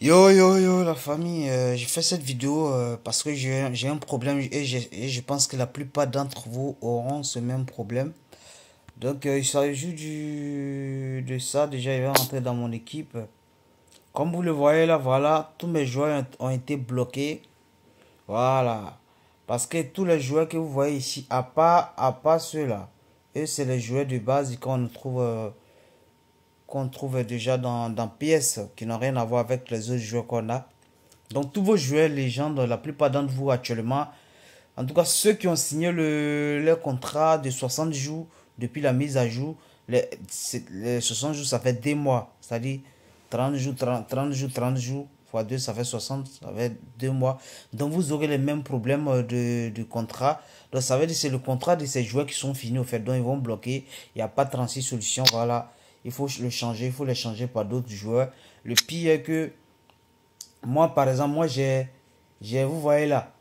Yo yo yo la famille, euh, j'ai fait cette vidéo euh, parce que j'ai un problème et, je pense que la plupart d'entre vous auront ce même problème. Donc euh, il s'agit du de ça, déjà il va rentrer dans mon équipe. Comme vous le voyez là, voilà, tous mes joueurs ont été bloqués. Voilà. Parce que tous les joueurs que vous voyez ici, à part, à ceux-là, Et c'est les joueurs de base qu'on trouve qu'on trouve déjà dans, dans PS, qui n'ont rien à voir avec les autres joueurs qu'on a. Donc tous vos joueurs gens. la plupart d'entre vous actuellement, en tout cas ceux qui ont signé le, contrat de 60 jours depuis la mise à jour, les, 60 jours ça fait des mois, c'est-à-dire 30 jours, 30, 30 jours, 30 jours, X 2 ça fait 60, ça fait 2 mois. Donc vous aurez les mêmes problèmes euh, de, contrat. Donc ça veut dire c'est le contrat de ces joueurs qui sont finis au fait, donc ils vont bloquer, il n'y a pas 36 solutions, voilà il faut le changer, il faut le changer par d'autres joueurs. Le pire est que moi, par exemple, moi, j'ai, j'ai vous voyez là,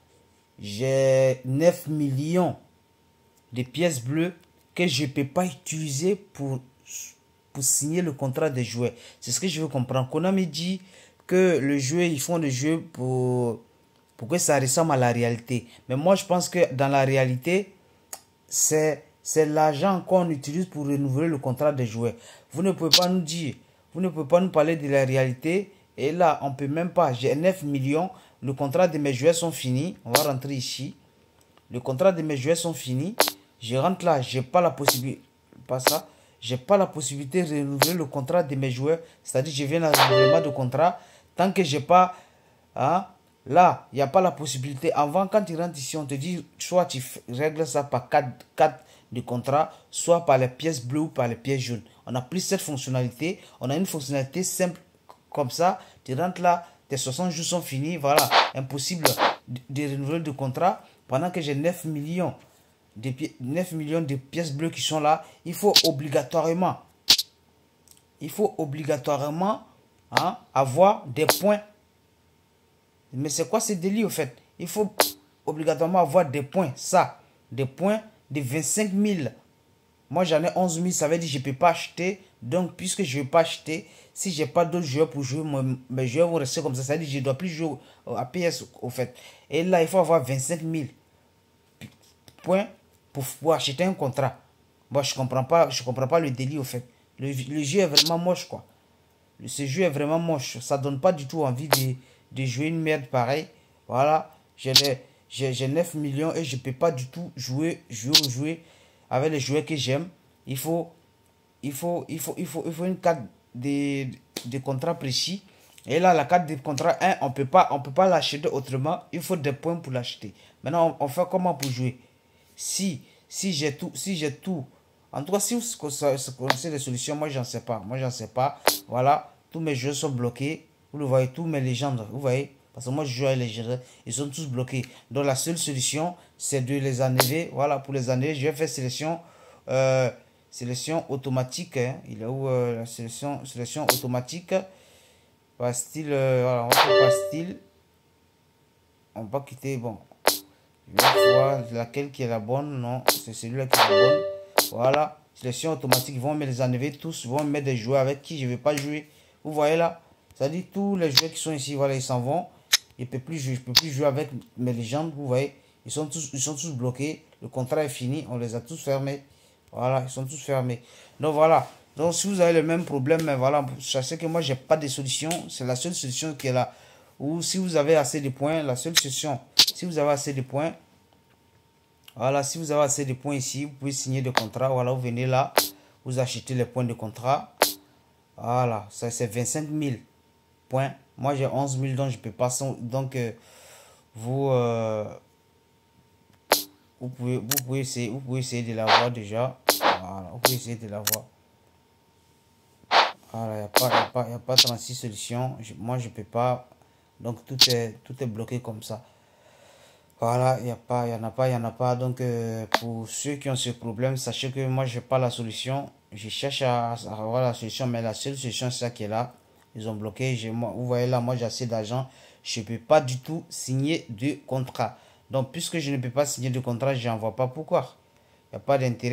j'ai 9 millions de pièces bleues que je ne peux pas utiliser pour, pour signer le contrat des joueurs. C'est ce que je veux comprendre. Konami dit que le jeu, ils font le jeu pour, pour que ça ressemble à la réalité. Mais moi, je pense que dans la réalité, c'est c'est l'argent qu'on utilise pour renouveler le contrat des joueurs. Vous ne pouvez pas nous dire, vous ne pouvez pas nous parler de la réalité. Et là, on ne peut même pas. J'ai 9 millions. Le contrat de mes joueurs sont finis. On va rentrer ici. Le contrat de mes joueurs sont finis. Je rentre là. Je n'ai pas la possibilité. Pas ça. j'ai pas la possibilité de renouveler le contrat de mes joueurs. C'est-à-dire, je viens de renouvellement de contrat. Tant que je n'ai pas. Hein, Là, il n'y a pas la possibilité. Avant, quand tu rentres ici, on te dit soit tu règles ça par 4, 4 de contrat, soit par les pièces bleues ou par les pièces jaunes. On a plus cette fonctionnalité. On a une fonctionnalité simple comme ça. Tu rentres là, tes 60 jours sont finis. Voilà, impossible de, renouveler le contrat pendant que j'ai 9 millions. De, 9 millions de pièces bleues qui sont là, il faut obligatoirement, il faut obligatoirement hein, avoir des points mais c'est quoi ce délit au fait Il faut obligatoirement avoir des points, ça, des points de 25 000. Moi j'en ai 11 000, ça veut dire que je ne peux pas acheter. Donc puisque je ne veux pas acheter, si je n'ai pas d'autres joueurs pour jouer, mes joueurs vont rester comme ça. Ça veut dire que je ne dois plus jouer à PS au fait. Et là il faut avoir 25 000 points pour, pouvoir acheter un contrat. Moi je ne comprends, pas, je comprends pas le délit au fait. Le, jeu est vraiment moche quoi. Ce jeu est vraiment moche. Ça ne donne pas du tout envie de de jouer une merde pareil. Voilà, j'ai 9 millions et je peux pas du tout jouer, jouer jouer avec les joueurs que j'aime. Il faut, il faut, il faut, il faut, il faut une carte de, de contrat précis. Et là, la carte de contrat 1, on peut pas, on peut pas l'acheter autrement. Il faut des points pour l'acheter. Maintenant, on, fait comment pour jouer Si, si j'ai tout, si j'ai tout. En tout cas, si vous connaissez les solutions, moi j'en sais pas. Moi j'en sais pas. Voilà, tous mes jeux sont bloqués. Vous le voyez, tous mes légendes, vous voyez Parce que moi, je joue à les Ils sont tous bloqués. Donc, la seule solution, c'est de les enlever. Voilà, pour les enlever, je vais sélection. Euh, sélection automatique. Hein. Il est où euh, la sélection, sélection automatique Par style. Euh, voilà, on va style. On va quitter. Bon. Je vais voir laquelle qui est la bonne. Non, c'est celui-là qui est la bonne. Voilà. Sélection automatique. Ils vont me les enlever tous. Ils vont me mettre des joueurs avec qui je ne vais pas jouer. Vous voyez là ça dit tous les joueurs qui sont ici, voilà, ils s'en vont. Je ne peux plus jouer, je peux plus jouer avec mes légendes, vous voyez. Ils sont tous, ils sont tous bloqués. Le contrat est fini, on les a tous fermés. Voilà, ils sont tous fermés. Donc voilà. Donc si vous avez le même problème, mais ben, voilà, sachez que moi j'ai pas de solution. C'est la seule solution qui est là. Ou si vous avez assez de points, la seule solution, si vous avez assez de points, voilà, si vous avez assez de points ici, vous pouvez signer des contrat. Voilà, vous venez là, vous achetez les points de contrat. Voilà, ça c'est 25 000 point Moi, j'ai 11 000, donc je peux pas. Donc, euh, vous, euh, vous, pouvez, vous, pouvez essayer, vous pouvez essayer de l'avoir déjà. Voilà, vous pouvez essayer de la Voilà, il n'y a, pas, a pas 36 solutions. moi, je peux pas. Donc, tout est, tout est bloqué comme ça. Voilà, il n'y a pas, il n'y en a pas, il n'y en a pas. Donc, euh, pour ceux qui ont ce problème, sachez que moi, je n'ai pas la solution. Je cherche à, avoir la solution, mais la seule solution, c'est ça qui est là. Ils ont bloqué. Je, moi, vous voyez là, moi j'ai assez d'argent. Je ne peux pas du tout signer de contrat. Donc, puisque je ne peux pas signer de contrat, j'en vois pas pourquoi. Il n'y a pas d'intérêt.